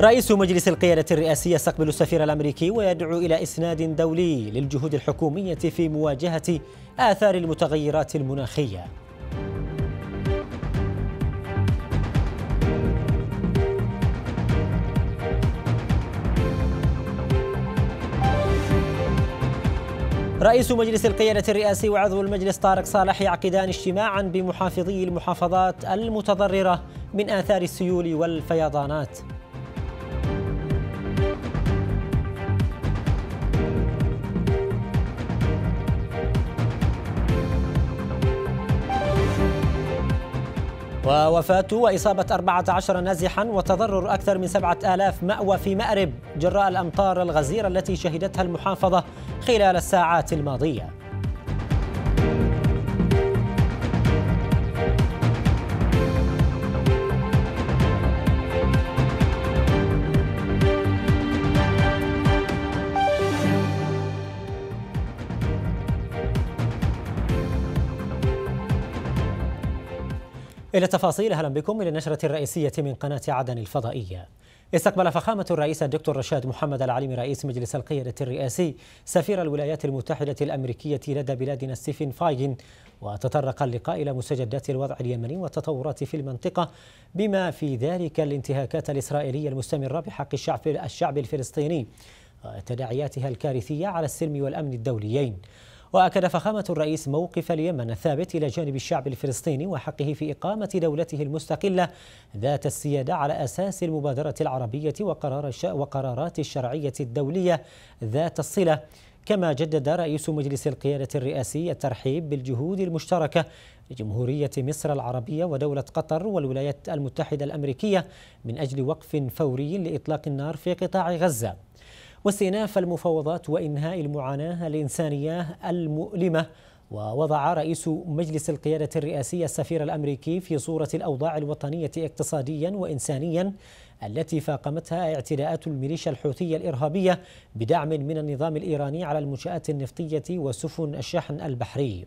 رئيس مجلس القيادة الرئاسي يستقبل السفير الأمريكي ويدعو إلى إسناد دولي للجهود الحكومية في مواجهة آثار المتغيرات المناخية رئيس مجلس القيادة الرئاسي وعضو المجلس طارق صالح يعقدان اجتماعا بمحافظي المحافظات المتضررة من آثار السيول والفيضانات ووفاة وإصابة 14 نازحا وتضرر أكثر من 7000 مأوى في مأرب جراء الأمطار الغزيرة التي شهدتها المحافظة خلال الساعات الماضية إلى التفاصيل أهلا بكم إلى النشرة الرئيسية من قناة عدن الفضائية استقبل فخامة الرئيس الدكتور رشاد محمد العليم رئيس مجلس القيادة الرئاسي سفير الولايات المتحدة الأمريكية لدى بلادنا ستيفن فاين وتطرق اللقاء إلى مستجدات الوضع اليمني والتطورات في المنطقة بما في ذلك الانتهاكات الإسرائيلية المستمرة بحق الشعب الشعب الفلسطيني وتداعياتها الكارثية على السلم والأمن الدوليين وأكد فخامة الرئيس موقف اليمن الثابت إلى جانب الشعب الفلسطيني وحقه في إقامة دولته المستقلة ذات السيادة على أساس المبادرة العربية وقرار وقرارات الشرعية الدولية ذات الصلة كما جدد رئيس مجلس القيادة الرئاسي الترحيب بالجهود المشتركة لجمهورية مصر العربية ودولة قطر والولايات المتحدة الأمريكية من أجل وقف فوري لإطلاق النار في قطاع غزة واستئناف المفاوضات وإنهاء المعاناة الإنسانية المؤلمة ووضع رئيس مجلس القيادة الرئاسي السفير الأمريكي في صورة الأوضاع الوطنية اقتصاديا وإنسانيا التي فاقمتها اعتداءات الميليشيا الحوثية الإرهابية بدعم من النظام الإيراني على المنشآت النفطية وسفن الشحن البحري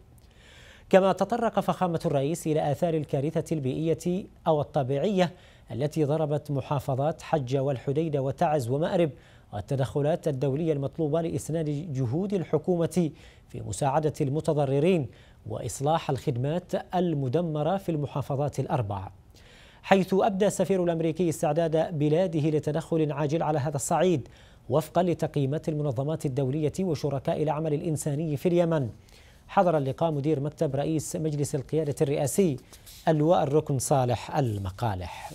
كما تطرق فخامة الرئيس إلى آثار الكارثة البيئية أو الطبيعية التي ضربت محافظات حجة والحديدة وتعز ومأرب والتدخلات الدولية المطلوبة لإسناد جهود الحكومة في مساعدة المتضررين وإصلاح الخدمات المدمرة في المحافظات الأربع حيث أبدى السفير الأمريكي استعداد بلاده لتدخل عاجل على هذا الصعيد وفقا لتقييمات المنظمات الدولية وشركاء العمل الإنساني في اليمن حضر اللقاء مدير مكتب رئيس مجلس القيادة الرئاسي اللواء الركن صالح المقالح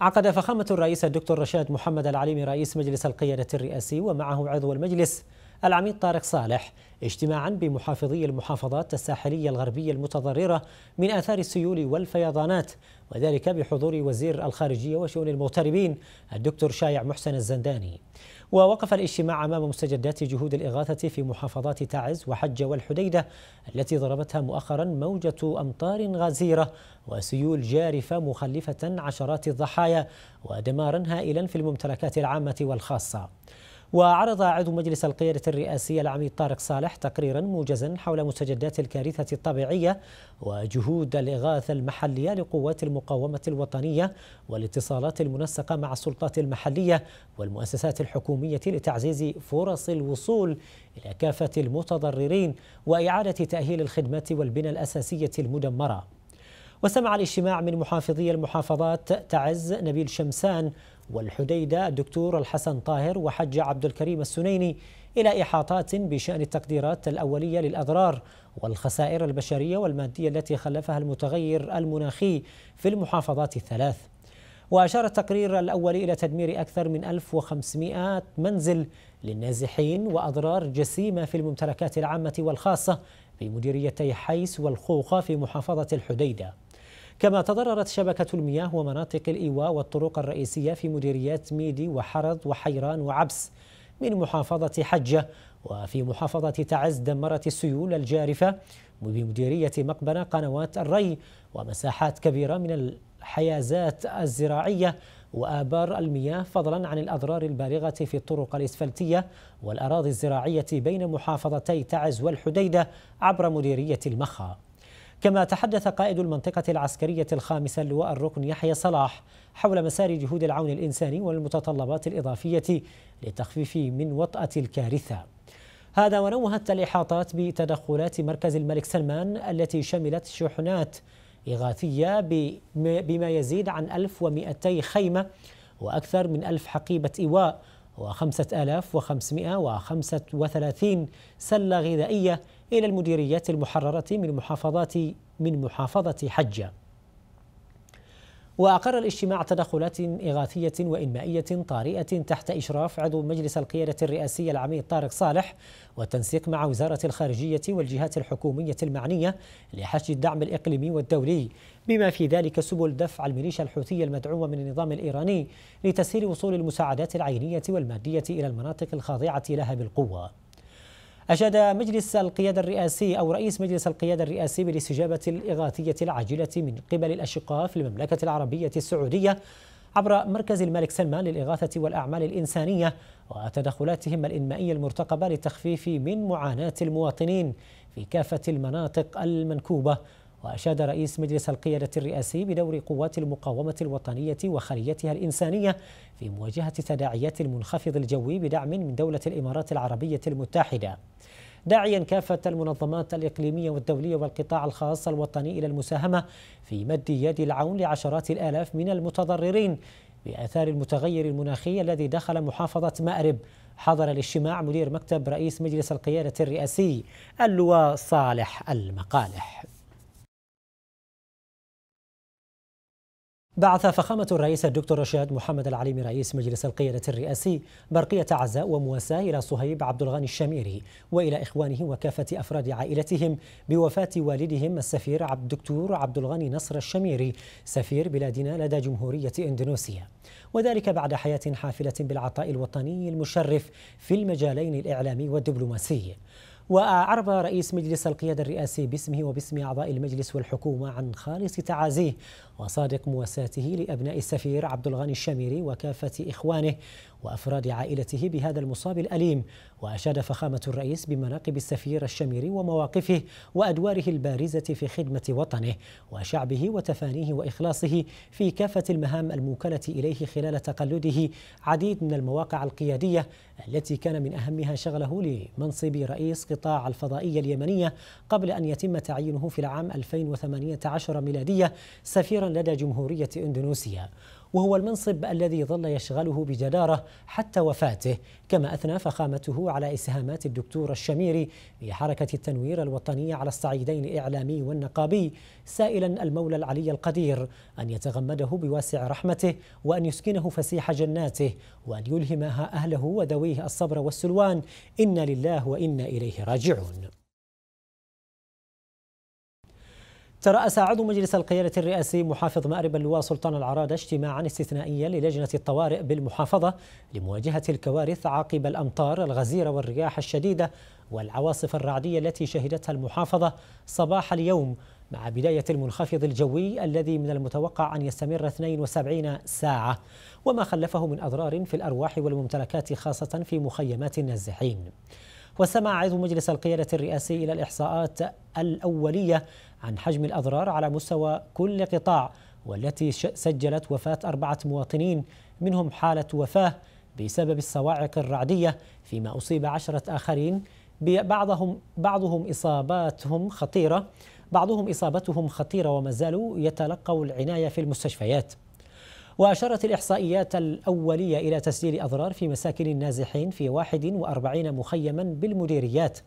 عقد فخامة الرئيس الدكتور رشاد محمد العليمي رئيس مجلس القيادة الرئاسي ومعه عضو المجلس العميد طارق صالح اجتماعا بمحافظي المحافظات الساحلية الغربية المتضررة من آثار السيول والفيضانات وذلك بحضور وزير الخارجية وشؤون المغتربين الدكتور شايع محسن الزنداني ووقف الاجتماع أمام مستجدات جهود الإغاثة في محافظات تعز وحجة والحديدة التي ضربتها مؤخرا موجة أمطار غزيرة وسيول جارفة مخلفة عشرات الضحايا ودمارا هائلا في الممتلكات العامة والخاصة وعرض عضو مجلس القيادة الرئاسية العميد طارق صالح تقريرا موجزا حول مستجدات الكارثة الطبيعية وجهود الإغاثة المحلية لقوات المقاومة الوطنية والاتصالات المنسقة مع السلطات المحلية والمؤسسات الحكومية لتعزيز فرص الوصول إلى كافة المتضررين وإعادة تأهيل الخدمات والبنى الأساسية المدمرة وسمع الاجتماع من محافظي المحافظات تعز نبيل شمسان والحديدة الدكتور الحسن طاهر وحج عبد الكريم السنيني إلى إحاطات بشأن التقديرات الأولية للأضرار والخسائر البشرية والمادية التي خلفها المتغير المناخي في المحافظات الثلاث وأشار التقرير الأول إلى تدمير أكثر من 1500 منزل للنازحين وأضرار جسيمة في الممتلكات العامة والخاصة في مديريتي حيس والخوخة في محافظة الحديدة كما تضررت شبكة المياه ومناطق الإيواء والطرق الرئيسية في مديريات ميدي وحرض وحيران وعبس من محافظة حجة وفي محافظة تعز دمرت السيول الجارفة بمديرية مقبرة قنوات الري ومساحات كبيرة من الحيازات الزراعية وآبار المياه فضلا عن الأضرار البالغة في الطرق الإسفلتية والأراضي الزراعية بين محافظتي تعز والحديدة عبر مديرية المخا كما تحدث قائد المنطقة العسكرية الخامسة اللواء الركن يحيى صلاح حول مسار جهود العون الإنساني والمتطلبات الإضافية للتخفيف من وطأة الكارثة هذا ونوهت الإحاطات بتدخلات مركز الملك سلمان التي شملت شحنات إغاثية بما يزيد عن 1200 خيمة وأكثر من 1000 حقيبة إيواء و5535 سلة غذائية إلى المديريات المحررة من محافظة من محافظة حجة وأقر الاجتماع تدخلات إغاثية وإنمائية طارئة تحت إشراف عضو مجلس القيادة الرئاسية العميد طارق صالح والتنسيق مع وزارة الخارجية والجهات الحكومية المعنية لحشد الدعم الإقليمي والدولي بما في ذلك سبل دفع الميليشيا الحوثية المدعومة من النظام الإيراني لتسهيل وصول المساعدات العينية والمادية إلى المناطق الخاضعة لها بالقوة أشاد مجلس القيادة الرئاسي أو رئيس مجلس القيادة الرئاسي بالاستجابة الإغاثية العاجلة من قبل الأشقاء في المملكة العربية السعودية عبر مركز الملك سلمان للإغاثة والأعمال الإنسانية وتدخلاتهم الإنمائية المرتقبة للتخفيف من معاناة المواطنين في كافة المناطق المنكوبة وأشاد رئيس مجلس القيادة الرئاسي بدور قوات المقاومة الوطنية وخليتها الإنسانية في مواجهة تداعيات المنخفض الجوي بدعم من دولة الإمارات العربية المتحدة داعيا كافة المنظمات الإقليمية والدولية والقطاع الخاص الوطني إلى المساهمة في مد يد العون لعشرات الآلاف من المتضررين بآثار المتغير المناخي الذي دخل محافظة مأرب حضر الاجتماع مدير مكتب رئيس مجلس القيادة الرئاسي اللواء صالح المقالح بعث فخامة الرئيس الدكتور رشاد محمد العليمي رئيس مجلس القيادة الرئاسي برقية عزاء ومواساة إلى صهيب عبد الغني الشميري وإلى إخوانه وكافة أفراد عائلتهم بوفاة والدهم السفير عبد الدكتور عبد الغني نصر الشميري سفير بلادنا لدى جمهورية إندونيسيا وذلك بعد حياة حافلة بالعطاء الوطني المشرف في المجالين الإعلامي والدبلوماسي وأعرب رئيس مجلس القيادة الرئاسي باسمه وباسم أعضاء المجلس والحكومة عن خالص تعازيه وصادق مواساته لأبناء السفير عبد الغني الشميري وكافة إخوانه وأفراد عائلته بهذا المصاب الأليم وأشاد فخامة الرئيس بمناقب السفير الشميري ومواقفه وأدواره البارزة في خدمة وطنه وشعبه وتفانيه وإخلاصه في كافة المهام الموكلة إليه خلال تقلده عديد من المواقع القيادية التي كان من أهمها شغله لمنصب رئيس قطاع الفضائية اليمنية قبل أن يتم تعيينه في العام 2018 ميلادية سفيرا لدى جمهورية إندونيسيا وهو المنصب الذي ظل يشغله بجدارة حتى وفاته كما أثنى فخامته على إسهامات الدكتور الشميري لحركة التنوير الوطنية على الصعيدين الإعلامي والنقابي سائلا المولى العلي القدير أن يتغمده بواسع رحمته وأن يسكنه فسيح جناته وأن يلهمها أهله وذويه الصبر والسلوان إنا لله وإنا إليه راجعون ترأس عضو مجلس القيادة الرئاسي محافظ مأرب اللواء سلطان العرادة اجتماعا استثنائيا للجنة الطوارئ بالمحافظة لمواجهة الكوارث عقب الأمطار الغزيرة والرياح الشديدة والعواصف الرعدية التي شهدتها المحافظة صباح اليوم مع بداية المنخفض الجوي الذي من المتوقع أن يستمر 72 ساعة وما خلفه من أضرار في الأرواح والممتلكات خاصة في مخيمات النازحين وسمع عضو مجلس القيادة الرئاسي إلى الإحصاءات الأولية عن حجم الأضرار على مستوى كل قطاع والتي سجلت وفاة أربعة مواطنين منهم حالة وفاة بسبب الصواعق الرعدية فيما أصيب عشرة آخرين بعضهم بعضهم إصاباتهم خطيرة بعضهم إصابتهم خطيرة وما زالوا يتلقوا العناية في المستشفيات وأشارت الإحصائيات الأولية إلى تسجيل أضرار في مساكن النازحين في 41 مخيما بالمديريات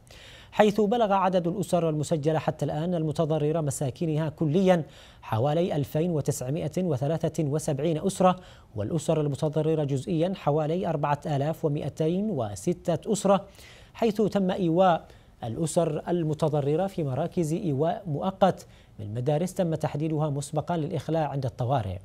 حيث بلغ عدد الأسر المسجلة حتى الآن المتضررة مساكنها كليا حوالي 2973 أسرة والأسر المتضررة جزئيا حوالي 4206 أسرة حيث تم إيواء الأسر المتضررة في مراكز إيواء مؤقت من مدارس تم تحديدها مسبقا للإخلاء عند الطوارئ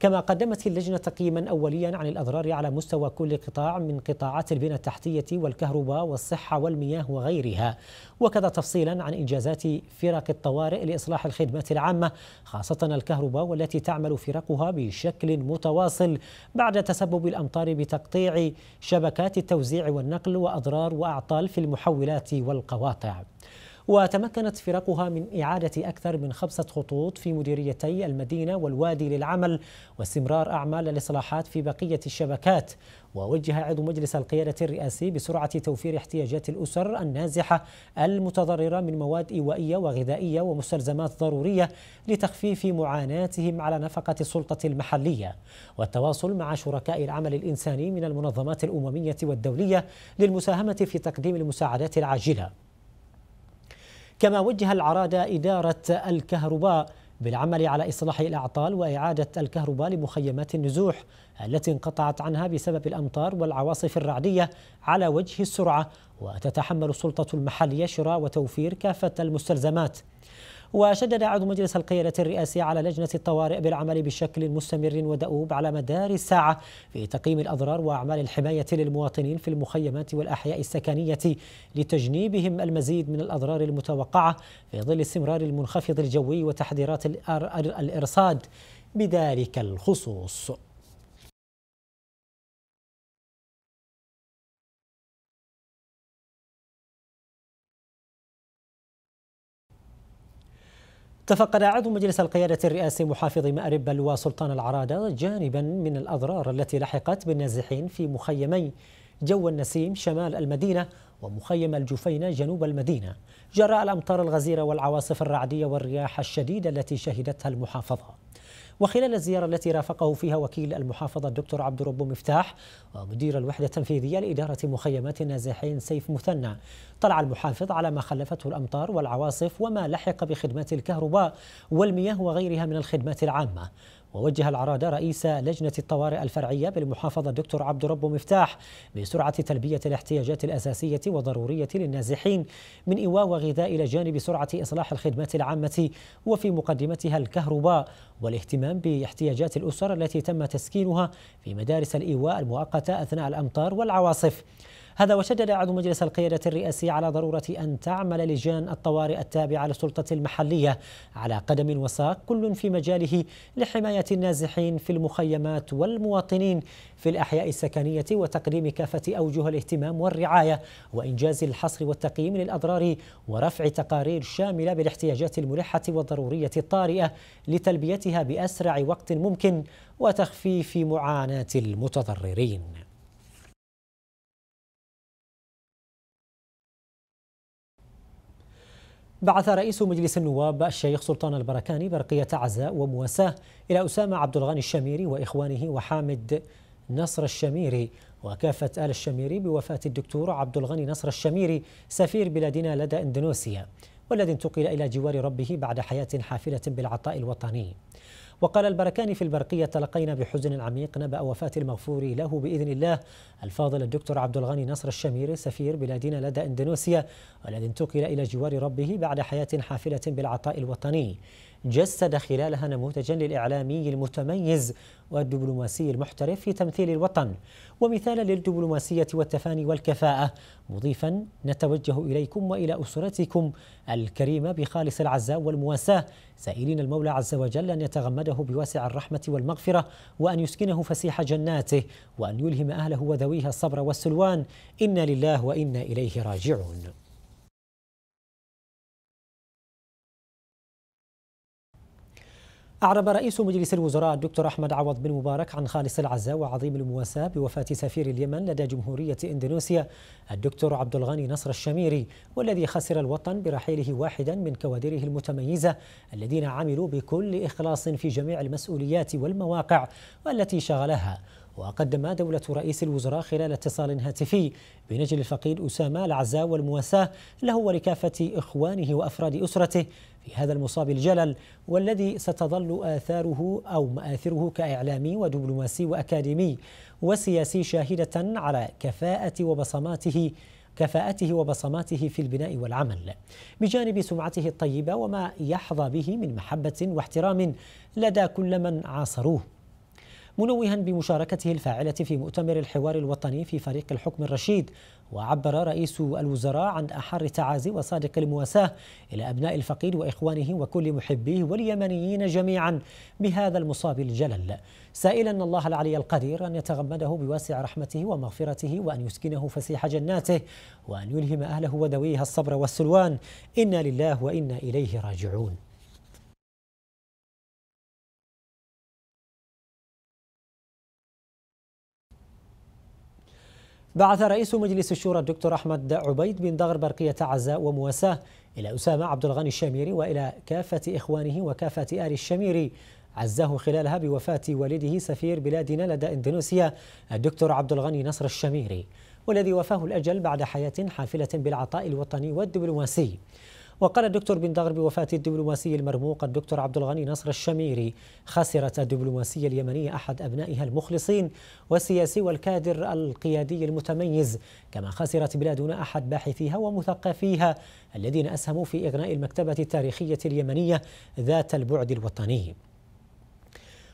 كما قدمت اللجنة تقييما أوليا عن الأضرار على مستوى كل قطاع من قطاعات البنى التحتية والكهرباء والصحة والمياه وغيرها وكذا تفصيلا عن إنجازات فرق الطوارئ لإصلاح الخدمات العامة خاصة الكهرباء والتي تعمل فرقها بشكل متواصل بعد تسبب الأمطار بتقطيع شبكات التوزيع والنقل وأضرار وأعطال في المحولات والقواطع وتمكنت فرقها من إعادة أكثر من خمسة خطوط في مديريتي المدينة والوادي للعمل واستمرار أعمال الإصلاحات في بقية الشبكات ووجه عضو مجلس القيادة الرئاسي بسرعة توفير احتياجات الأسر النازحة المتضررة من مواد إيوائية وغذائية ومستلزمات ضرورية لتخفيف معاناتهم على نفقة السلطة المحلية والتواصل مع شركاء العمل الإنساني من المنظمات الأممية والدولية للمساهمة في تقديم المساعدات العاجلة كما وجه العرادة إدارة الكهرباء بالعمل على إصلاح الأعطال وإعادة الكهرباء لمخيمات النزوح التي انقطعت عنها بسبب الأمطار والعواصف الرعدية على وجه السرعة وتتحمل السلطة المحلية شراء وتوفير كافة المستلزمات وشدد عضو مجلس القيادة الرئاسي على لجنة الطوارئ بالعمل بشكل مستمر ودؤوب على مدار الساعة في تقييم الأضرار وأعمال الحماية للمواطنين في المخيمات والأحياء السكنية لتجنيبهم المزيد من الأضرار المتوقعة في ظل استمرار المنخفض الجوي وتحذيرات الإرصاد بذلك الخصوص تفقد عضو مجلس القيادة الرئاسي محافظ مأرب وسلطان العرادة جانبا من الأضرار التي لحقت بالنازحين في مخيمي جو النسيم شمال المدينة ومخيم الجفينة جنوب المدينة جراء الأمطار الغزيرة والعواصف الرعدية والرياح الشديدة التي شهدتها المحافظة وخلال الزيارة التي رافقه فيها وكيل المحافظة الدكتور عبد الرب مفتاح ومدير الوحدة التنفيذية لإدارة مخيمات النازحين سيف مثنى طلع المحافظ على ما خلفته الأمطار والعواصف وما لحق بخدمات الكهرباء والمياه وغيرها من الخدمات العامة ووجه العرادة رئيس لجنة الطوارئ الفرعية بالمحافظة الدكتور عبد ربه مفتاح بسرعة تلبية الاحتياجات الأساسية وضرورية للنازحين من إيواء وغذاء إلى جانب سرعة إصلاح الخدمات العامة وفي مقدمتها الكهرباء والاهتمام باحتياجات الأسر التي تم تسكينها في مدارس الإيواء المؤقتة أثناء الأمطار والعواصف هذا وشدد عضو مجلس القيادة الرئاسي على ضرورة أن تعمل لجان الطوارئ التابعة للسلطة المحلية على قدم وساق كل في مجاله لحماية النازحين في المخيمات والمواطنين في الأحياء السكنية وتقديم كافة أوجه الاهتمام والرعاية وإنجاز الحصر والتقييم للأضرار ورفع تقارير شاملة بالاحتياجات الملحة والضرورية الطارئة لتلبيتها بأسرع وقت ممكن وتخفيف معاناة المتضررين بعث رئيس مجلس النواب الشيخ سلطان البركاني برقية عزاء ومواساة إلى أسامة عبد الغني الشميري وإخوانه وحامد نصر الشميري وكافة آل الشميري بوفاة الدكتور عبد الغني نصر الشميري سفير بلادنا لدى إندونيسيا والذي انتقل إلى جوار ربه بعد حياة حافلة بالعطاء الوطني وقال البركاني في البرقية تلقينا بحزن عميق نبأ وفاة المغفور له بإذن الله الفاضل الدكتور عبد الغني نصر الشميري سفير بلادنا لدى إندونيسيا والذي انتقل إلى جوار ربه بعد حياة حافلة بالعطاء الوطني جسد خلالها نموذجا للإعلامي المتميز والدبلوماسي المحترف في تمثيل الوطن ومثالا للدبلوماسية والتفاني والكفاءة مضيفا نتوجه إليكم وإلى أسرتكم الكريمة بخالص العزاء والمواساة سائلين المولى عز وجل أن يتغمده بواسع الرحمة والمغفرة وأن يسكنه فسيح جناته وأن يلهم أهله وذويها الصبر والسلوان إنا لله وإنا إليه راجعون أعرب رئيس مجلس الوزراء الدكتور أحمد عوض بن مبارك عن خالص العزاء وعظيم المواساة بوفاة سفير اليمن لدى جمهورية إندونيسيا الدكتور عبد الغني نصر الشميري والذي خسر الوطن برحيله واحدا من كوادره المتميزة الذين عملوا بكل إخلاص في جميع المسؤوليات والمواقع والتي شغلها وقدم دولة رئيس الوزراء خلال اتصال هاتفي بنجل الفقيد أسامة العزاء والمواساة له ولكافة إخوانه وأفراد أسرته في هذا المصاب الجلل والذي ستظل آثاره أو مآثره كإعلامي ودبلوماسي وأكاديمي وسياسي شاهدة على كفاءة وبصماته كفاءته وبصماته في البناء والعمل بجانب سمعته الطيبة وما يحظى به من محبة واحترام لدى كل من عاصروه منوها بمشاركته الفاعلة في مؤتمر الحوار الوطني في فريق الحكم الرشيد وعبر رئيس الوزراء عن أحر التعازي وصادق المواساة إلى أبناء الفقيد وإخوانه وكل محبيه واليمنيين جميعا بهذا المصاب الجلل سائلا الله العلي القدير أن يتغمده بواسع رحمته ومغفرته وأن يسكنه فسيح جناته وأن يلهم أهله وذويها الصبر والسلوان إنا لله وإنا إليه راجعون بعث رئيس مجلس الشورى الدكتور أحمد عبيد بن دغر برقية عزاء ومواساة إلى أسامة عبد الغني الشميري وإلى كافة إخوانه وكافة آل الشميري عزاه خلالها بوفاة والده سفير بلادنا لدى إندونيسيا الدكتور عبد الغني نصر الشميري والذي وفاه الأجل بعد حياة حافلة بالعطاء الوطني والدبلوماسي وقال الدكتور بن دغر بوفاة الدبلوماسي المرموق الدكتور عبد الغني نصر الشميري خسرت الدبلوماسية اليمنية أحد أبنائها المخلصين والسياسي والكادر القيادي المتميز كما خسرت بلادنا أحد باحثيها ومثقفيها الذين أسهموا في إغناء المكتبة التاريخية اليمنية ذات البعد الوطني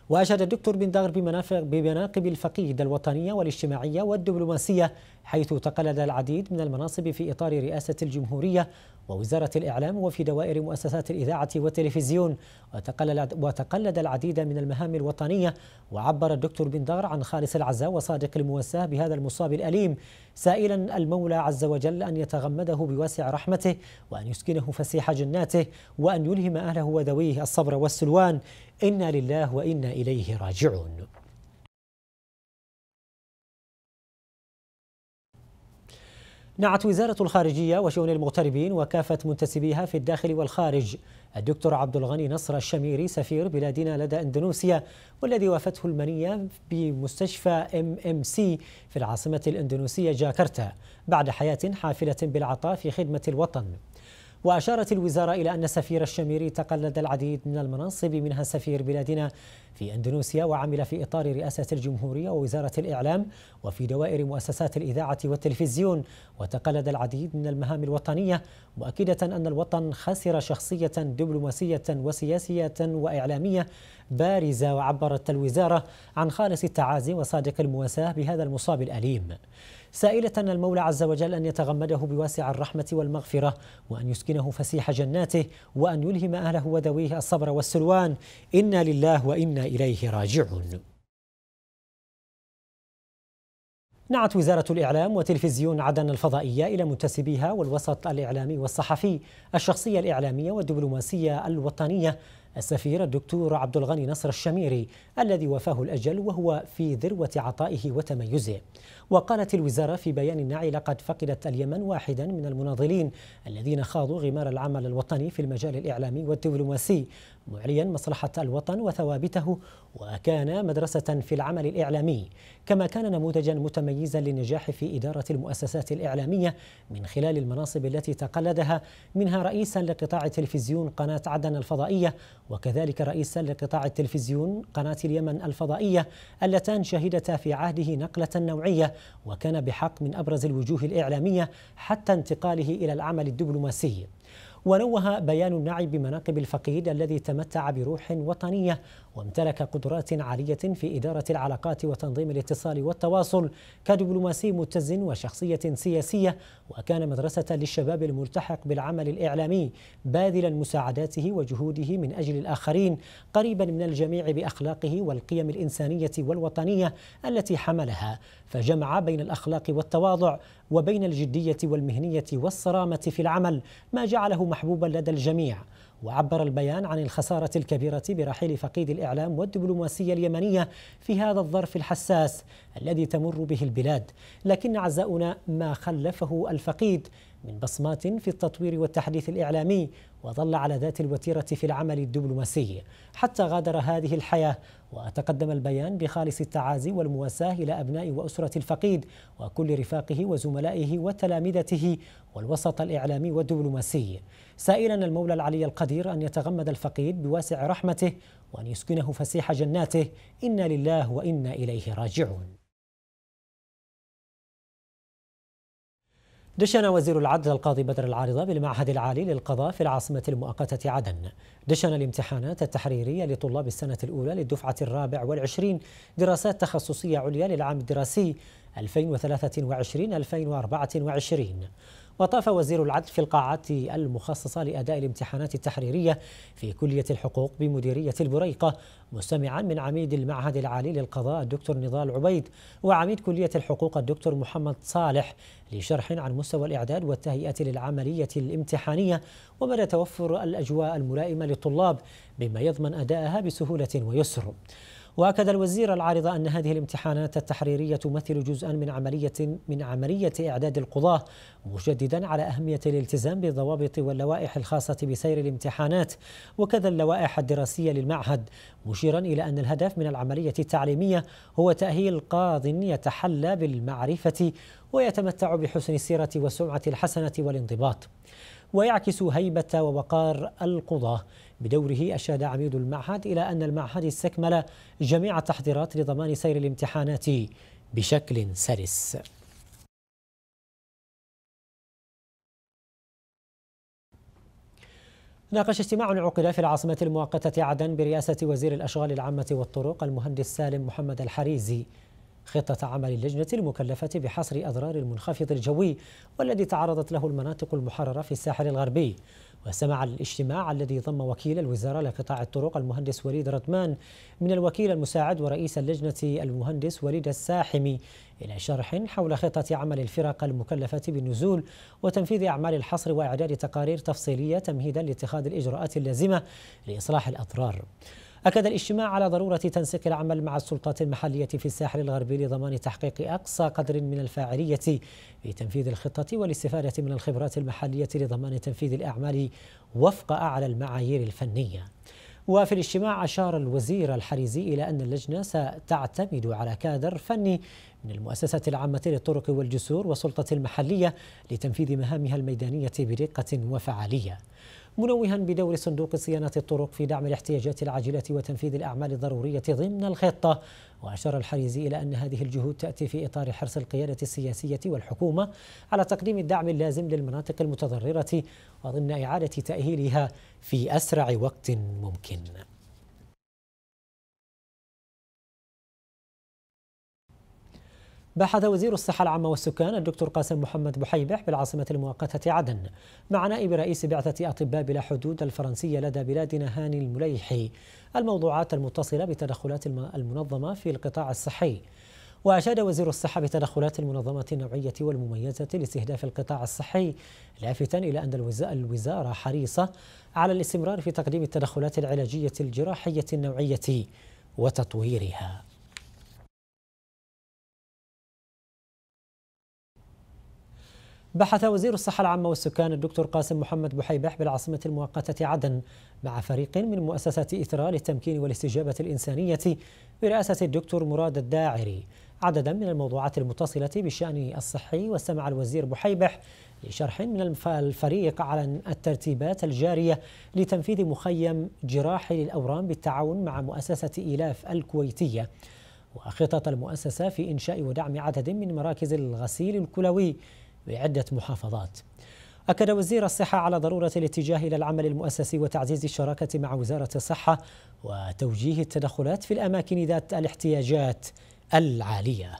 وأشاد الدكتور بن دغر بمناقب الفقيد الوطنية والاجتماعية والدبلوماسية حيث تقلد العديد من المناصب في إطار رئاسة الجمهورية ووزارة الإعلام وفي دوائر مؤسسات الإذاعة والتلفزيون وتقلد, وتقلد العديد من المهام الوطنية وعبر الدكتور بندار عن خالص العزاء وصادق المواساة بهذا المصاب الأليم سائلا المولى عز وجل أن يتغمده بواسع رحمته وأن يسكنه فسيح جناته وأن يلهم أهله وذويه الصبر والسلوان إنا لله وإنا إليه راجعون نعت وزارة الخارجية وشؤون المغتربين وكافة منتسبيها في الداخل والخارج الدكتور عبد الغني نصر الشميري سفير بلادنا لدى اندونيسيا والذي وافته المنية بمستشفى ام ام سي في العاصمة الاندونيسية جاكرتا بعد حياة حافلة بالعطاء في خدمة الوطن وأشارت الوزارة إلى أن السفير الشميري تقلد العديد من المناصب منها سفير بلادنا في أندونيسيا وعمل في إطار رئاسة الجمهورية ووزارة الإعلام وفي دوائر مؤسسات الإذاعة والتلفزيون وتقلد العديد من المهام الوطنية مؤكدة أن الوطن خسر شخصية دبلوماسية وسياسية وإعلامية بارزة وعبرت الوزارة عن خالص التعازي وصادق المواساة بهذا المصاب الأليم سائلة المولى عز وجل أن يتغمده بواسع الرحمة والمغفرة وأن يسكنه فسيح جناته وأن يلهم أهله وذويه الصبر والسلوان إنا لله وإنا إليه راجعون نعت وزارة الإعلام وتلفزيون عدن الفضائية إلى منتسبيها والوسط الإعلامي والصحفي الشخصية الإعلامية والدبلوماسية الوطنية السفير الدكتور عبد الغني نصر الشميري الذي وفاه الأجل وهو في ذروة عطائه وتميزه وقالت الوزارة في بيان النعي لقد فقدت اليمن واحدا من المناضلين الذين خاضوا غمار العمل الوطني في المجال الإعلامي والدبلوماسي معليا مصلحة الوطن وثوابته وكان مدرسة في العمل الإعلامي كما كان نموذجا متميزا للنجاح في إدارة المؤسسات الإعلامية من خلال المناصب التي تقلدها منها رئيسا لقطاع تلفزيون قناة عدن الفضائية وكذلك رئيسا لقطاع التلفزيون قناة اليمن الفضائية اللتان شهدتا في عهده نقلة نوعية وكان بحق من أبرز الوجوه الإعلامية حتى انتقاله إلى العمل الدبلوماسي ونوه بيان النعي بمناقب الفقيد الذي تمتع بروح وطنية وامتلك قدرات عالية في إدارة العلاقات وتنظيم الاتصال والتواصل كدبلوماسي متز وشخصية سياسية وكان مدرسة للشباب الملتحق بالعمل الإعلامي باذلا مساعداته وجهوده من أجل الآخرين قريبا من الجميع بأخلاقه والقيم الإنسانية والوطنية التي حملها فجمع بين الأخلاق والتواضع وبين الجدية والمهنية والصرامة في العمل ما جعله محبوبا لدى الجميع وعبر البيان عن الخسارة الكبيرة برحيل فقيد الإعلام والدبلوماسية اليمنية في هذا الظرف الحساس الذي تمر به البلاد لكن عزاؤنا ما خلفه الفقيد من بصمات في التطوير والتحديث الإعلامي وظل على ذات الوتيرة في العمل الدبلوماسي حتى غادر هذه الحياة وتقدم البيان بخالص التعازي والمواساة إلى أبناء وأسرة الفقيد وكل رفاقه وزملائه وتلامذته والوسط الإعلامي والدبلوماسي سائلا المولى العلي القدير أن يتغمد الفقيد بواسع رحمته وأن يسكنه فسيح جناته إنا لله وإنا إليه راجعون دشن وزير العدل القاضي بدر العارضة بالمعهد العالي للقضاء في العاصمة المؤقتة عدن دشن الامتحانات التحريرية لطلاب السنة الأولى للدفعة الرابع والعشرين دراسات تخصصية عليا للعام الدراسي 2023-2024 وطاف وزير العدل في القاعات المخصصة لأداء الامتحانات التحريرية في كلية الحقوق بمديرية البريقة مستمعا من عميد المعهد العالي للقضاء الدكتور نضال عبيد وعميد كلية الحقوق الدكتور محمد صالح لشرح عن مستوى الإعداد والتهيئة للعملية الامتحانية ومدى توفر الأجواء الملائمة للطلاب بما يضمن أدائها بسهولة ويسر واكد الوزير العارض ان هذه الامتحانات التحريريه تمثل جزءا من عمليه من عمليه اعداد القضاه مشددا على اهميه الالتزام بالضوابط واللوائح الخاصه بسير الامتحانات وكذا اللوائح الدراسيه للمعهد مشيرا الى ان الهدف من العمليه التعليميه هو تاهيل قاض يتحلى بالمعرفه ويتمتع بحسن السيره والسمعه الحسنه والانضباط ويعكس هيبه ووقار القضاه بدوره أشاد عميد المعهد إلى أن المعهد استكمل جميع التحضيرات لضمان سير الامتحانات بشكل سلس ناقش اجتماع عقد في العاصمة المؤقتة عدن برئاسة وزير الأشغال العامة والطرق المهندس سالم محمد الحريزي خطة عمل اللجنة المكلفة بحصر أضرار المنخفض الجوي والذي تعرضت له المناطق المحررة في الساحل الغربي وسمع الاجتماع الذي ضم وكيل الوزارة لقطاع الطرق المهندس وليد رتمان من الوكيل المساعد ورئيس اللجنة المهندس وليد الساحمي إلى شرح حول خطة عمل الفرق المكلفة بالنزول وتنفيذ أعمال الحصر وإعداد تقارير تفصيلية تمهيدا لاتخاذ الإجراءات اللازمة لإصلاح الأضرار أكد الاجتماع على ضرورة تنسيق العمل مع السلطات المحلية في الساحل الغربي لضمان تحقيق أقصى قدر من الفاعلية في تنفيذ الخطة والاستفادة من الخبرات المحلية لضمان تنفيذ الأعمال وفق أعلى المعايير الفنية وفي الاجتماع أشار الوزير الحريزي إلى أن اللجنة ستعتمد على كادر فني من المؤسسة العامة للطرق والجسور والسلطة المحلية لتنفيذ مهامها الميدانية بدقة وفعالية منوها بدور صندوق صيانة الطرق في دعم الاحتياجات العاجلة وتنفيذ الأعمال الضرورية ضمن الخطة وأشار الحريزي إلى أن هذه الجهود تأتي في إطار حرص القيادة السياسية والحكومة على تقديم الدعم اللازم للمناطق المتضررة وضمن إعادة تأهيلها في أسرع وقت ممكن بحث وزير الصحة العامة والسكان الدكتور قاسم محمد بحيبح بالعاصمة المؤقتة عدن مع نائب رئيس بعثة أطباء بلا حدود الفرنسية لدى بلادنا هاني المليحي الموضوعات المتصلة بتدخلات المنظمة في القطاع الصحي وأشاد وزير الصحة بتدخلات المنظمة النوعية والمميزة لاستهداف القطاع الصحي لافتا إلى أن الوزارة حريصة على الاستمرار في تقديم التدخلات العلاجية الجراحية النوعية وتطويرها بحث وزير الصحة العامة والسكان الدكتور قاسم محمد بحيبح بالعاصمة المؤقتة عدن مع فريق من مؤسسات إثراء للتمكين والاستجابة الإنسانية برئاسة الدكتور مراد الداعري عددا من الموضوعات المتصلة بالشأن الصحي واستمع الوزير بحيبح لشرح من الفريق على الترتيبات الجارية لتنفيذ مخيم جراحي للأورام بالتعاون مع مؤسسة إيلاف الكويتية وخطط المؤسسة في إنشاء ودعم عدد من مراكز الغسيل الكلوي بعدة محافظات أكد وزير الصحة على ضرورة الاتجاه إلى العمل المؤسسي وتعزيز الشراكة مع وزارة الصحة وتوجيه التدخلات في الأماكن ذات الاحتياجات العالية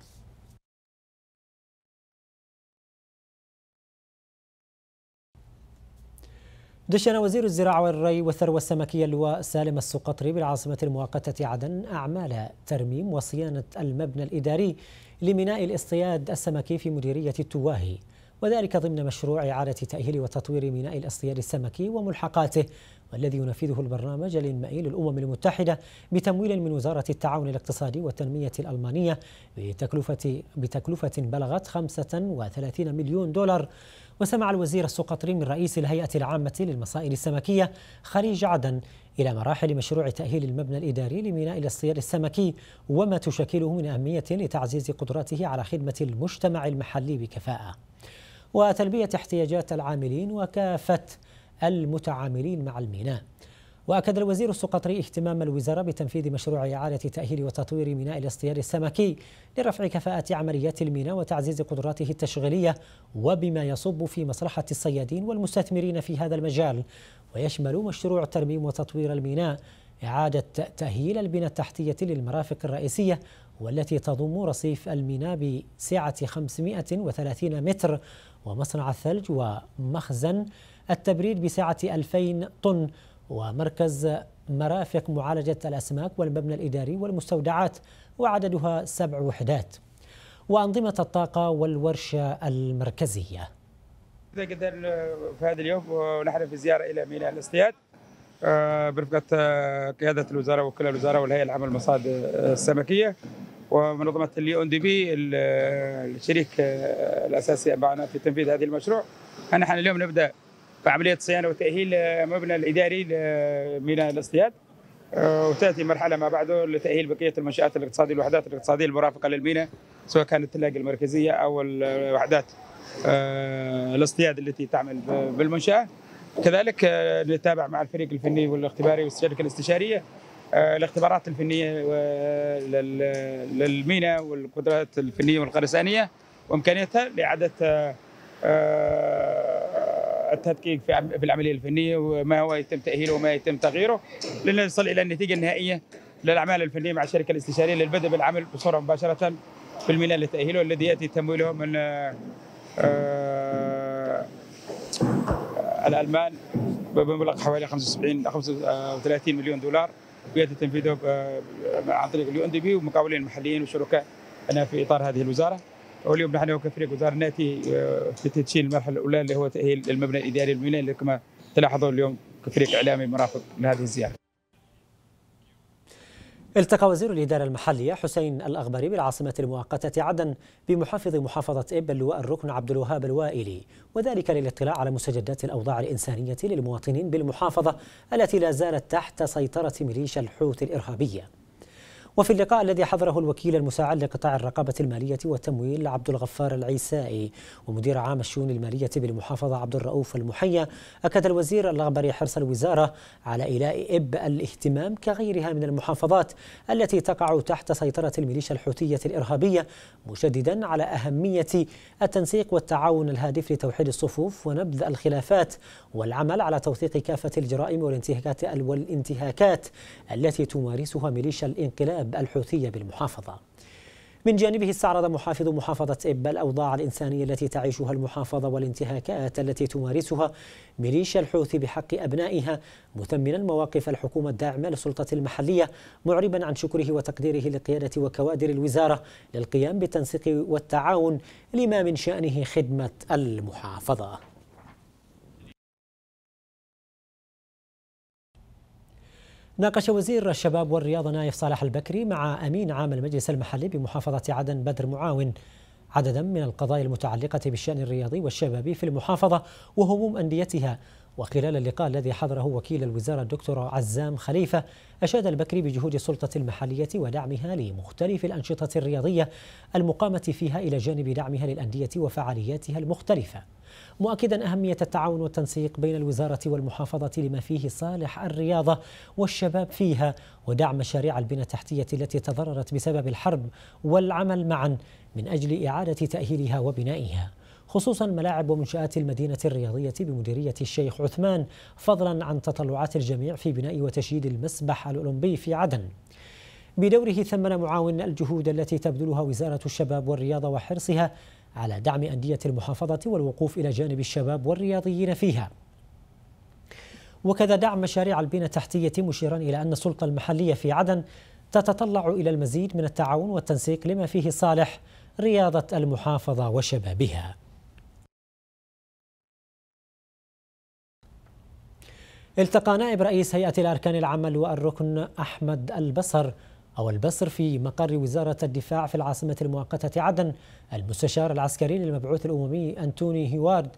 دشن وزير الزراعة والري والثروة السمكية اللواء سالم السقطري بالعاصمة المؤقتة عدن أعمال ترميم وصيانة المبنى الإداري لميناء الاصطياد السمكي في مديرية التواهي وذلك ضمن مشروع إعادة تأهيل وتطوير ميناء الأصطياد السمكي وملحقاته والذي ينفذه البرنامج الإنمائي للأمم المتحدة بتمويل من وزارة التعاون الاقتصادي والتنمية الألمانية بتكلفة, بتكلفة بلغت 35 مليون دولار وسمع الوزير السقطري من رئيس الهيئة العامة للمصائل السمكية خليج عدن إلى مراحل مشروع تأهيل المبنى الإداري لميناء الاصطياد السمكي وما تشكله من أهمية لتعزيز قدراته على خدمة المجتمع المحلي بكفاءة وتلبية احتياجات العاملين وكافة المتعاملين مع الميناء وأكد الوزير السقطري اهتمام الوزارة بتنفيذ مشروع إعادة تأهيل وتطوير ميناء الاصطياد السمكي لرفع كفاءة عمليات الميناء وتعزيز قدراته التشغيلية وبما يصب في مصلحة الصيادين والمستثمرين في هذا المجال ويشمل مشروع ترميم وتطوير الميناء إعادة تأهيل البنى التحتية للمرافق الرئيسية والتي تضم رصيف الميناء بسعة 530 متر ومصنع الثلج ومخزن التبريد بسعة 2000 طن ومركز مرافق معالجة الأسماك والمبنى الإداري والمستودعات وعددها سبع وحدات وأنظمة الطاقة والورشة المركزية جدا في هذا اليوم ونحن في زيارة إلى ميناء الاصطياد آه، برفقة آه، قيادة الوزارة وكل الوزارة والهيئة العامة للمصاد آه، السمكية ومنظمة اللي اون دي بي الشريك الأساسي معنا في تنفيذ هذه المشروع نحن اليوم نبدأ بعملية صيانة وتأهيل مبنى الإداري لميناء الاصطياد وتاتي مرحله ما بعده لتاهيل بقيه المنشات الاقتصاديه الوحدات الاقتصاديه المرافقه للميناء سواء كانت التلاقي المركزيه او الوحدات الاصطياد التي تعمل بالمنشاه كذلك آه، نتابع مع الفريق الفني والاختباري والشركه الاستشاريه آه، الاختبارات الفنيه للميناء والقدرات الفنيه والقرسانيه وامكانيتها لاعاده آه، التدقيق في العمليه الفنيه وما هو يتم تاهيله وما يتم تغييره لنصل الى النتيجه النهائيه للاعمال الفنيه مع الشركه الاستشاريه للبدء بالعمل بصوره مباشره في الميناء لتاهيله الذي ياتي تمويله من الالمان بمبلغ حوالي 75 35 مليون دولار بيتم تنفيذه آه، عن طريق اليو ان دي بي ومقاولين محليين وشركاء انا في اطار هذه الوزاره واليوم نحن كفريق وزاره ناتي آه، تدشين المرحله الاولى اللي هو تاهيل المبنى الاداري الميناء اللي كما تلاحظوا اليوم كفريق اعلامي مرافق لهذه الزياره التقى وزير الإدارة المحلية حسين الأغبري بالعاصمة المؤقتة عدن بمحافظ محافظة إب اللواء الركن عبد الوهاب الوائلي وذلك للاطلاع على مستجدات الأوضاع الإنسانية للمواطنين بالمحافظة التي لا زالت تحت سيطرة ميليشيا الحوثي الإرهابية وفي اللقاء الذي حضره الوكيل المساعد لقطاع الرقابة المالية والتمويل عبد الغفار العيسائي ومدير عام الشؤون المالية بالمحافظة عبد الرؤوف المحيا أكد الوزير الغبري حرص الوزارة على إيلاء إب الاهتمام كغيرها من المحافظات التي تقع تحت سيطرة الميليشيا الحوثية الإرهابية مشددا على أهمية التنسيق والتعاون الهادف لتوحيد الصفوف ونبذ الخلافات والعمل على توثيق كافة الجرائم والانتهاكات التي تمارسها ميليشيا الانقلاب إب الحوثية بالمحافظة من جانبه استعرض محافظ محافظة إب الأوضاع الإنسانية التي تعيشها المحافظة والانتهاكات التي تمارسها ميليشيا الحوثي بحق أبنائها مثمنا مواقف الحكومة الداعمة للسلطة المحلية معربا عن شكره وتقديره لقيادة وكوادر الوزارة للقيام بالتنسيق والتعاون لما من شأنه خدمة المحافظة ناقش وزير الشباب والرياضة نايف صالح البكري مع أمين عام المجلس المحلي بمحافظة عدن بدر معاون عددا من القضايا المتعلقة بالشأن الرياضي والشبابي في المحافظة وهموم أنديتها وخلال اللقاء الذي حضره وكيل الوزارة الدكتور عزام خليفة أشاد البكري بجهود السلطة المحلية ودعمها لمختلف الأنشطة الرياضية المقامة فيها إلى جانب دعمها للأندية وفعالياتها المختلفة مؤكدا أهمية التعاون والتنسيق بين الوزارة والمحافظة لما فيه صالح الرياضة والشباب فيها ودعم مشاريع البنى التحتية التي تضررت بسبب الحرب والعمل معا من أجل إعادة تأهيلها وبنائها خصوصا ملاعب ومنشآت المدينة الرياضية بمديرية الشيخ عثمان فضلا عن تطلعات الجميع في بناء وتشييد المسبح الأولمبي في عدن بدوره ثمن معاون الجهود التي تبذلها وزارة الشباب والرياضة وحرصها على دعم أندية المحافظة والوقوف إلى جانب الشباب والرياضيين فيها وكذا دعم مشاريع البنى التحتية مشيرا إلى أن السلطة المحلية في عدن تتطلع إلى المزيد من التعاون والتنسيق لما فيه صالح رياضة المحافظة وشبابها التقى نائب رئيس هيئة الأركان العمل والركن أحمد البصر أو البصر في مقر وزارة الدفاع في العاصمة المؤقتة عدن المستشار العسكري للمبعوث الأممي أنتوني هيوارد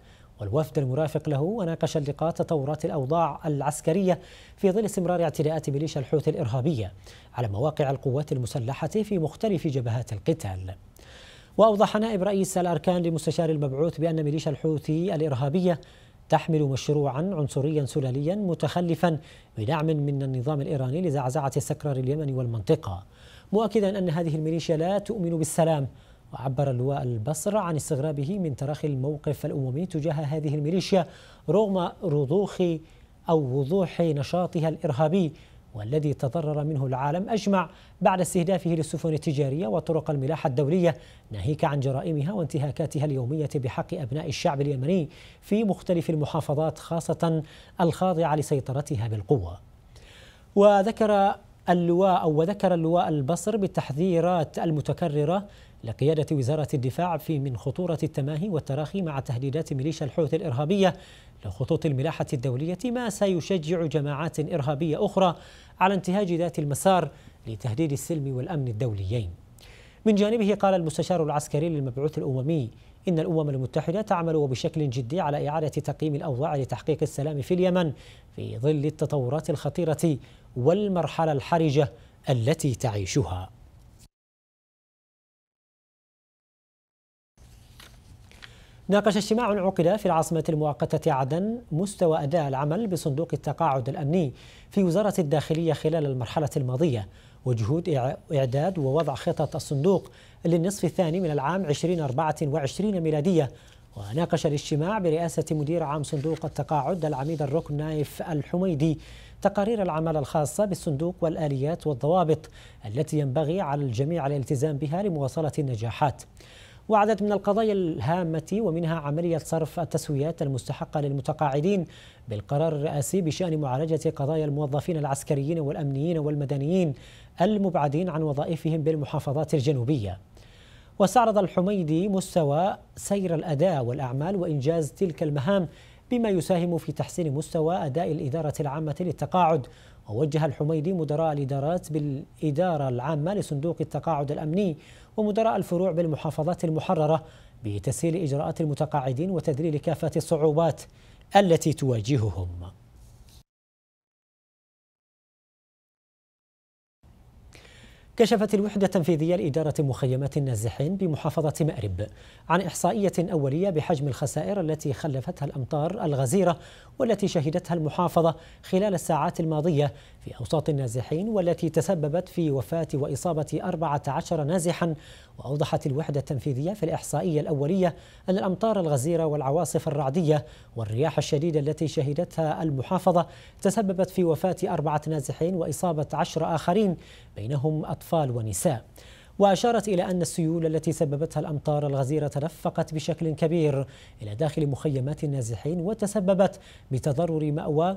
والوفد المرافق له وناقش اللقاء تطورات الأوضاع العسكرية في ظل استمرار اعتداءات ميليشيا الحوثي الإرهابية على مواقع القوات المسلحة في مختلف جبهات القتال وأوضح نائب رئيس الأركان لمستشار المبعوث بأن ميليشيا الحوثي الإرهابية تحمل مشروعا عنصريا سلاليا متخلفا بدعم من النظام الإيراني لزعزعة استقرار اليمن والمنطقة مؤكدا أن هذه الميليشيا لا تؤمن بالسلام وعبر اللواء البصر عن استغرابه من تراخي الموقف الأممي تجاه هذه الميليشيا رغم رضوخ أو وضوح نشاطها الإرهابي والذي تضرر منه العالم أجمع بعد استهدافه للسفن التجارية وطرق الملاحة الدولية ناهيك عن جرائمها وانتهاكاتها اليومية بحق أبناء الشعب اليمني في مختلف المحافظات خاصة الخاضعة لسيطرتها بالقوة وذكر اللواء أو وذكر اللواء البصر بالتحذيرات المتكررة لقيادة وزارة الدفاع في من خطورة التماهي والتراخي مع تهديدات ميليشيا الحوثي الإرهابية لخطوط الملاحة الدولية ما سيشجع جماعات إرهابية أخرى على انتهاج ذات المسار لتهديد السلم والأمن الدوليين من جانبه قال المستشار العسكري للمبعوث الأممي إن الأمم المتحدة تعمل وبشكل جدي على إعادة تقييم الأوضاع لتحقيق السلام في اليمن في ظل التطورات الخطيرة والمرحلة الحرجة التي تعيشها ناقش اجتماع عقد في العاصمة المؤقتة عدن مستوى أداء العمل بصندوق التقاعد الأمني في وزارة الداخلية خلال المرحلة الماضية وجهود إعداد ووضع خطط الصندوق للنصف الثاني من العام 2024 ميلادية وناقش الاجتماع برئاسة مدير عام صندوق التقاعد العميد الركن نايف الحميدي تقارير العمل الخاصة بالصندوق والآليات والضوابط التي ينبغي على الجميع الالتزام بها لمواصلة النجاحات وعدد من القضايا الهامة ومنها عملية صرف التسويات المستحقة للمتقاعدين بالقرار الرئاسي بشأن معالجة قضايا الموظفين العسكريين والأمنيين والمدنيين المبعدين عن وظائفهم بالمحافظات الجنوبية واستعرض الحميدي مستوى سير الأداء والأعمال وإنجاز تلك المهام بما يساهم في تحسين مستوى أداء الإدارة العامة للتقاعد ووجه الحميدي مدراء الإدارات بالإدارة العامة لصندوق التقاعد الأمني ومدراء الفروع بالمحافظات المحررة بتسهيل إجراءات المتقاعدين وتذليل كافة الصعوبات التي تواجههم كشفت الوحدة التنفيذية لإدارة مخيمات النازحين بمحافظة مأرب عن إحصائية أولية بحجم الخسائر التي خلفتها الأمطار الغزيرة والتي شهدتها المحافظة خلال الساعات الماضية في أوساط النازحين والتي تسببت في وفاة وإصابة 14 نازحا وأوضحت الوحدة التنفيذية في الإحصائية الأولية أن الأمطار الغزيرة والعواصف الرعدية والرياح الشديدة التي شهدتها المحافظة تسببت في وفاة أربعة نازحين وإصابة عشر آخرين بينهم أطفال ونساء وأشارت إلى أن السيول التي سببتها الأمطار الغزيرة تدفقت بشكل كبير إلى داخل مخيمات النازحين وتسببت بتضرر مأوى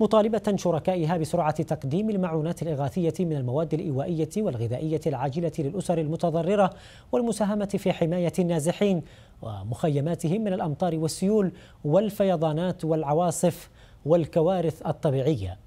مطالبة شركائها بسرعة تقديم المعونات الإغاثية من المواد الإيوائية والغذائية العاجلة للأسر المتضررة والمساهمة في حماية النازحين ومخيماتهم من الأمطار والسيول والفيضانات والعواصف والكوارث الطبيعية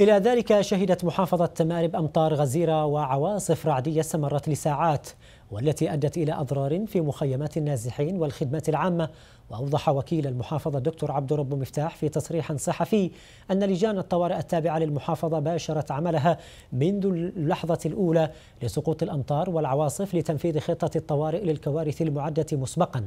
إلى ذلك شهدت محافظة تمارب أمطار غزيرة وعواصف رعدية استمرت لساعات والتي أدت إلى أضرار في مخيمات النازحين والخدمات العامة وأوضح وكيل المحافظة الدكتور عبد رب مفتاح في تصريح صحفي أن لجان الطوارئ التابعة للمحافظة باشرت عملها منذ اللحظة الأولى لسقوط الأمطار والعواصف لتنفيذ خطة الطوارئ للكوارث المعدة مسبقاً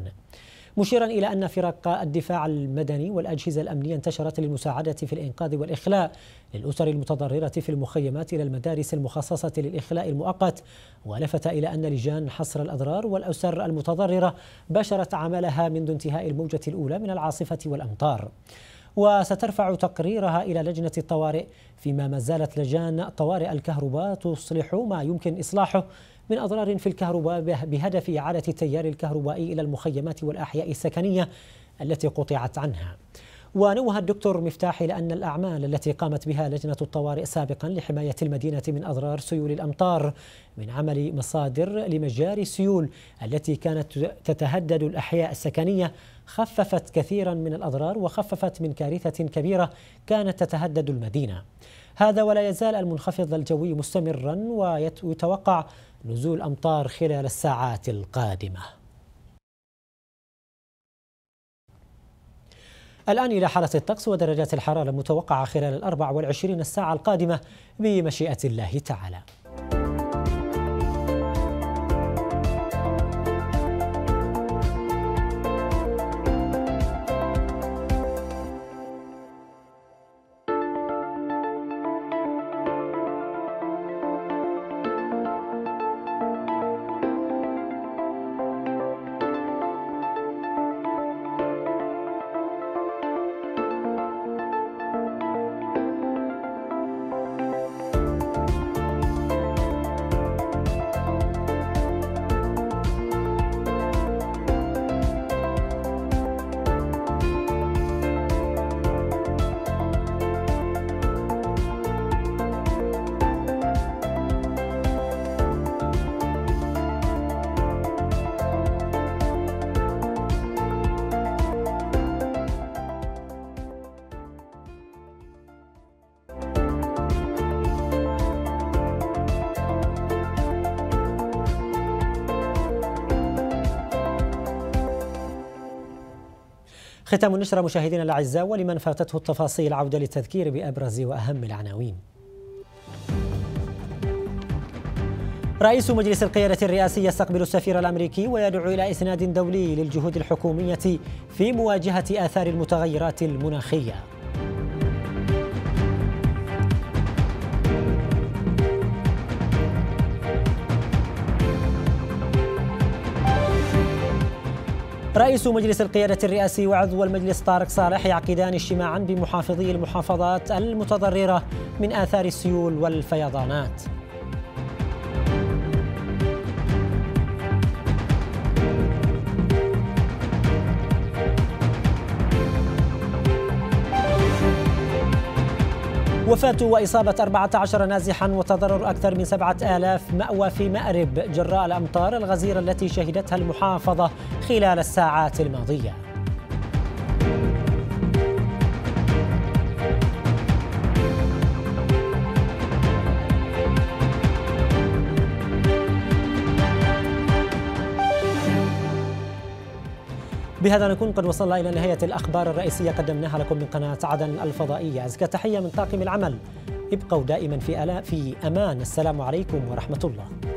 مشيرا إلى أن فرق الدفاع المدني والأجهزة الأمنية انتشرت للمساعدة في الإنقاذ والإخلاء للأسر المتضررة في المخيمات إلى المدارس المخصصة للإخلاء المؤقت ولفت إلى أن لجان حصر الأضرار والأسر المتضررة باشرت عملها منذ انتهاء الموجة الأولى من العاصفة والأمطار وسترفع تقريرها إلى لجنة الطوارئ فيما ما زالت لجان طوارئ الكهرباء تصلح ما يمكن إصلاحه من أضرار في الكهرباء بهدف إعادة التيار الكهربائي إلى المخيمات والأحياء السكنية التي قطعت عنها ونوه الدكتور مفتاحي لأن الأعمال التي قامت بها لجنة الطوارئ سابقا لحماية المدينة من أضرار سيول الأمطار من عمل مصادر لمجاري السيول التي كانت تتهدد الأحياء السكنية خففت كثيرا من الأضرار وخففت من كارثة كبيرة كانت تتهدد المدينة هذا ولا يزال المنخفض الجوي مستمرا ويتوقع نزول أمطار خلال الساعات القادمة الآن إلى حالة الطقس ودرجات الحرارة المتوقعة خلال الأربع والعشرين الساعة القادمة بمشيئة الله تعالى ختام النشرة مشاهدينا الأعزاء ولمن فاتته التفاصيل عودة للتذكير بأبرز وأهم العناوين رئيس مجلس القيادة الرئاسي يستقبل السفير الأمريكي ويدعو إلى إسناد دولي للجهود الحكومية في مواجهة آثار المتغيرات المناخية رئيس مجلس القيادة الرئاسي وعضو المجلس طارق صالح يعقدان اجتماعا بمحافظي المحافظات المتضررة من آثار السيول والفيضانات وفاة وإصابة 14 نازحا وتضرر أكثر من 7000 مأوى في مأرب جراء الأمطار الغزيرة التي شهدتها المحافظة خلال الساعات الماضية بهذا نكون قد وصلنا إلى نهاية الأخبار الرئيسية قدمناها لكم من قناة عدن الفضائية أزكى تحية من طاقم العمل ابقوا دائما في, ألا في أمان السلام عليكم ورحمة الله